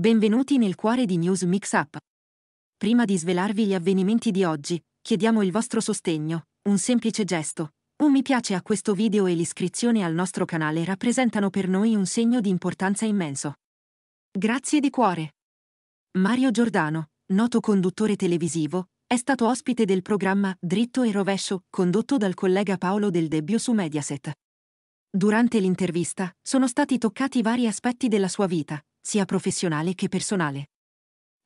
Benvenuti nel cuore di News Mix Up. Prima di svelarvi gli avvenimenti di oggi, chiediamo il vostro sostegno, un semplice gesto. Un mi piace a questo video e l'iscrizione al nostro canale rappresentano per noi un segno di importanza immenso. Grazie di cuore. Mario Giordano, noto conduttore televisivo, è stato ospite del programma Dritto e Rovescio, condotto dal collega Paolo Del Debbio su Mediaset. Durante l'intervista sono stati toccati vari aspetti della sua vita, sia professionale che personale.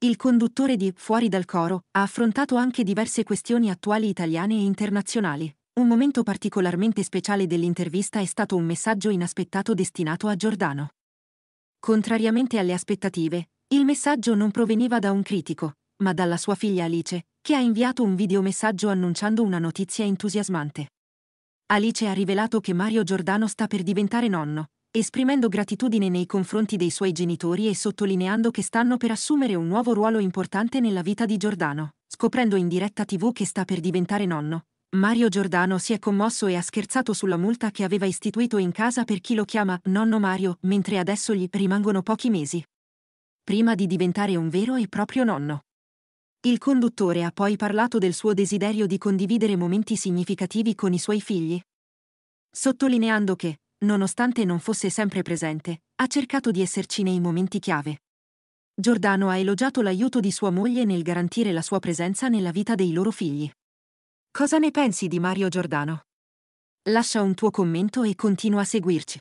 Il conduttore di Fuori dal coro ha affrontato anche diverse questioni attuali italiane e internazionali. Un momento particolarmente speciale dell'intervista è stato un messaggio inaspettato destinato a Giordano. Contrariamente alle aspettative, il messaggio non proveniva da un critico, ma dalla sua figlia Alice, che ha inviato un videomessaggio annunciando una notizia entusiasmante. Alice ha rivelato che Mario Giordano sta per diventare nonno, esprimendo gratitudine nei confronti dei suoi genitori e sottolineando che stanno per assumere un nuovo ruolo importante nella vita di Giordano, scoprendo in diretta tv che sta per diventare nonno. Mario Giordano si è commosso e ha scherzato sulla multa che aveva istituito in casa per chi lo chiama nonno Mario, mentre adesso gli rimangono pochi mesi. Prima di diventare un vero e proprio nonno. Il conduttore ha poi parlato del suo desiderio di condividere momenti significativi con i suoi figli. Sottolineando che, nonostante non fosse sempre presente, ha cercato di esserci nei momenti chiave. Giordano ha elogiato l'aiuto di sua moglie nel garantire la sua presenza nella vita dei loro figli. Cosa ne pensi di Mario Giordano? Lascia un tuo commento e continua a seguirci.